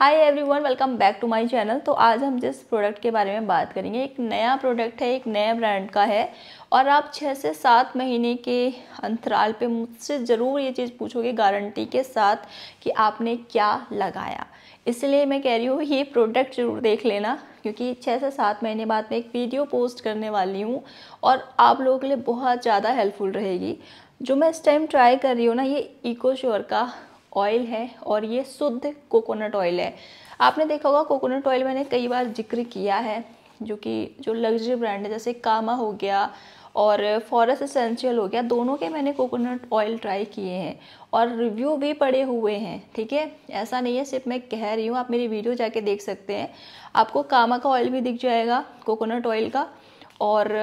hi everyone welcome back to my channel तो आज हम जिस प्रोडक्ट के बारे में बात करेंगे एक नया प्रोडक्ट है एक नया ब्रांड का है और आप छः से सात महीने के अंतराल पे मुझसे ज़रूर ये चीज़ पूछोगे गारंटी के साथ कि आपने क्या लगाया इसलिए मैं कह रही हूँ ये प्रोडक्ट ज़रूर देख लेना क्योंकि छः से सात महीने बाद में एक वीडियो पोस्ट करने वाली हूँ और आप लोगों के लिए बहुत ज़्यादा हेल्पफुल रहेगी जो मैं इस टाइम ट्राई कर रही हूँ ना ये इकोश्योर का ऑयल है और ये शुद्ध कोकोनट ऑयल है आपने देखा होगा कोकोनट ऑयल मैंने कई बार जिक्र किया है जो कि जो लग्जरी ब्रांड है जैसे कामा हो गया और फॉरेस्ट एसेंशियल हो गया दोनों के मैंने कोकोनट ऑयल ट्राई किए हैं और रिव्यू भी पड़े हुए हैं ठीक है ऐसा नहीं है सिर्फ मैं कह रही हूँ आप मेरी वीडियो जाके देख सकते हैं आपको कामा का ऑयल भी दिख जाएगा कोकोनट ऑयल का और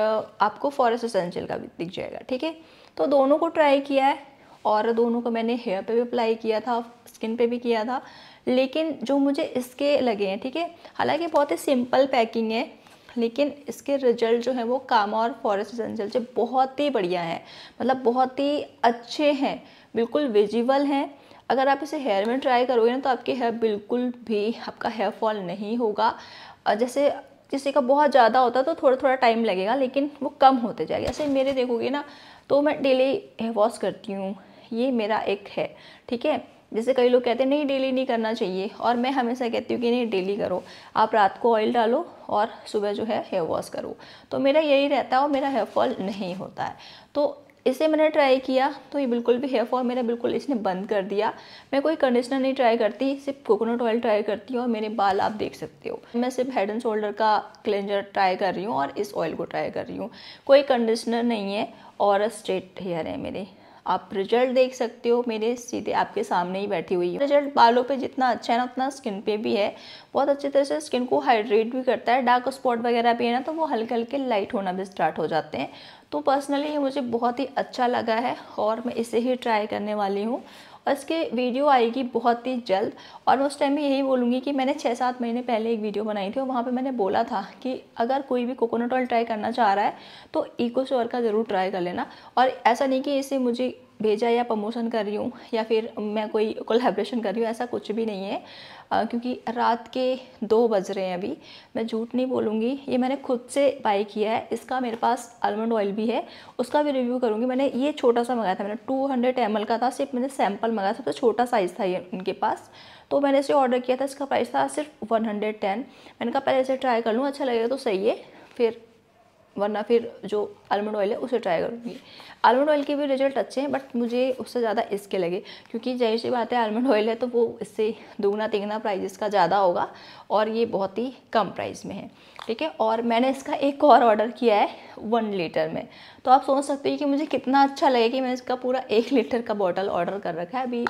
आपको फॉरेस्ट एसेंशियल का भी दिख जाएगा ठीक है तो दोनों को ट्राई किया है और दोनों को मैंने हेयर पे भी अप्लाई किया था स्किन पे भी किया था लेकिन जो मुझे इसके लगे हैं ठीक है हालांकि बहुत ही सिंपल पैकिंग है लेकिन इसके रिजल्ट जो है वो कामा और फॉरेस्ट एसेंशियल जो बहुत ही बढ़िया है मतलब बहुत ही अच्छे हैं बिल्कुल विजिबल हैं अगर आप इसे हेयर में ट्राई करोगे ना तो आपके हेयर बिल्कुल भी आपका हेयर फॉल नहीं होगा जैसे किसी का बहुत ज़्यादा होता तो थोड़ा थोड़ा टाइम लगेगा लेकिन वो कम होते जाएगा ऐसे मेरे देखोगे ना तो मैं डेली हेयर वॉश करती हूँ ये मेरा एक है ठीक है जैसे कई लोग कहते हैं नहीं डेली नहीं करना चाहिए और मैं हमेशा कहती हूँ कि नहीं डेली करो आप रात को ऑयल डालो और सुबह जो है हेयर वॉश करो तो मेरा यही रहता है और मेरा हेयर फॉल नहीं होता है तो इसे मैंने ट्राई किया तो ये बिल्कुल भी हेयर फॉल मेरा बिल्कुल इसने बंद कर दिया मैं कोई कंडीशनर नहीं ट्राई करती सिर्फ कोकोनट ऑयल ट्राई करती हूँ और मेरे बाल आप देख सकते हो मैं सिर्फ हेड एंड शोल्डर का क्लेंजर ट्राई कर रही हूँ और इस ऑयल को ट्राई कर रही हूँ कोई कंडीशनर नहीं है और स्ट्रेट हेयर है मेरे आप रिजल्ट देख सकते हो मेरे सीधे आपके सामने ही बैठी हुई है रिजल्ट बालों पे जितना अच्छा है ना उतना स्किन पे भी है बहुत अच्छे तरह से स्किन को हाइड्रेट भी करता है डार्क स्पॉट वगैरह भी है ना तो वो हल्के हल्के लाइट होना भी स्टार्ट हो जाते हैं तो पर्सनली ये मुझे बहुत ही अच्छा लगा है और मैं इसे ही ट्राई करने वाली हूँ और इसके वीडियो आएगी बहुत ही जल्द और मैं उस टाइम में यही बोलूँगी कि मैंने छः सात महीने पहले एक वीडियो बनाई थी और वहाँ पर मैंने बोला था कि अगर कोई भी कोकोनट ऑयल ट्राई करना चाह रहा है तो ईको का ज़रूर ट्राई कर लेना और ऐसा नहीं कि इससे मुझे भेजा या प्रमोशन कर रही हूँ या फिर मैं कोई कोलेब्रेशन कर रही हूँ ऐसा कुछ भी नहीं है आ, क्योंकि रात के दो बज रहे हैं अभी मैं झूठ नहीं बोलूँगी ये मैंने खुद से बाई किया है इसका मेरे पास आलमंड ऑयल भी है उसका भी रिव्यू करूँगी मैंने ये छोटा सा मंगाया था मैंने टू हंड्रेड एम एल का था सिर्फ मैंने सैम्पल मंगाया सबसे तो छोटा साइज़ था ये उनके पास तो मैंने इसे ऑर्डर किया था इसका प्राइस था सिर्फ वन हंड्रेड टेन मैंने कहा पहले इसे ट्राई कर लूँ अच्छा लगेगा तो सही है फिर वरना फिर जो आलमंड ऑयल है उसे ट्राई करूँगी आलमंड ऑयल के भी रिजल्ट अच्छे हैं बट मुझे उससे ज़्यादा इसके लगे क्योंकि जाहिर सी बात है आलमंड ऑयल है तो वो इससे दोगुना तिगुना प्राइस इसका ज़्यादा होगा और ये बहुत ही कम प्राइस में है ठीक है और मैंने इसका एक और ऑर्डर किया है वन लीटर में तो आप सोच सकते हैं कि मुझे कितना अच्छा लगे कि मैंने इसका पूरा एक लीटर का बॉटल ऑर्डर कर रखा है अभी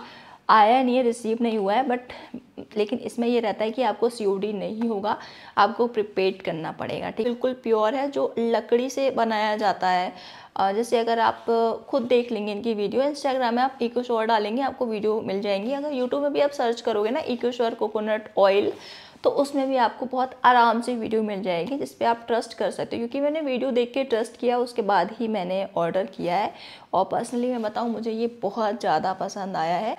आया नहीं है रिसीव नहीं हुआ है बट लेकिन इसमें ये रहता है कि आपको सी नहीं होगा आपको प्रिपेड करना पड़ेगा ठीक बिल्कुल प्योर है जो लकड़ी से बनाया जाता है जैसे अगर आप खुद देख लेंगे इनकी वीडियो इंस्टाग्राम में आप इको शोर डालेंगे आपको वीडियो मिल जाएंगी अगर यूट्यूब में भी आप सर्च करोगे ना इको शोर कोकोनट ऑयल तो उसमें भी आपको बहुत आराम से वीडियो मिल जाएगी जिस पर आप ट्रस्ट कर सकते हो क्योंकि मैंने वीडियो देख के ट्रस्ट किया उसके बाद ही मैंने ऑर्डर किया है और पर्सनली मैं बताऊँ मुझे ये बहुत ज़्यादा पसंद आया है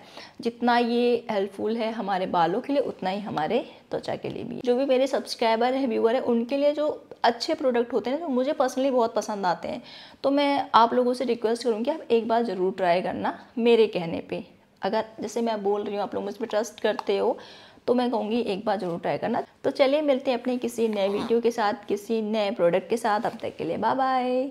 जितना ये हेल्पफुल है हमारे बालों के लिए उतना ही हमारे त्वचा के लिए भी जो भी मेरे सब्सक्राइबर हैं व्यूअर हैं उनके लिए जो अच्छे प्रोडक्ट होते हैं जो मुझे पर्सनली बहुत पसंद आते हैं तो मैं आप लोगों से रिक्वेस्ट करूँगी आप एक बार ज़रूर ट्राई करना मेरे कहने पर अगर जैसे मैं बोल रही हूँ आप लोग मुझ पर ट्रस्ट करते हो तो मैं कहूँगी एक बार ज़रूर ट्राई करना तो चलिए मिलते हैं अपने किसी नए वीडियो के साथ किसी नए प्रोडक्ट के साथ अब तक के लिए बाय बाय